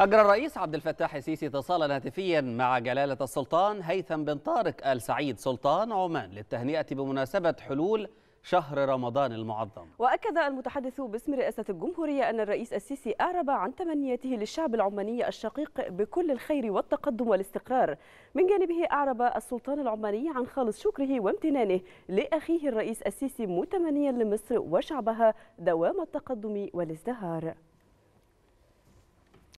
أجرى الرئيس عبد الفتاح السيسي اتصالا هاتفيا مع جلالة السلطان هيثم بن طارق آل سعيد سلطان عمان للتهنئة بمناسبة حلول شهر رمضان المعظم وأكد المتحدث باسم رئاسة الجمهورية أن الرئيس السيسي أعرب عن تمنياته للشعب العماني الشقيق بكل الخير والتقدم والاستقرار من جانبه أعرب السلطان العماني عن خالص شكره وامتنانه لأخيه الرئيس السيسي متمنيا لمصر وشعبها دوام التقدم والازدهار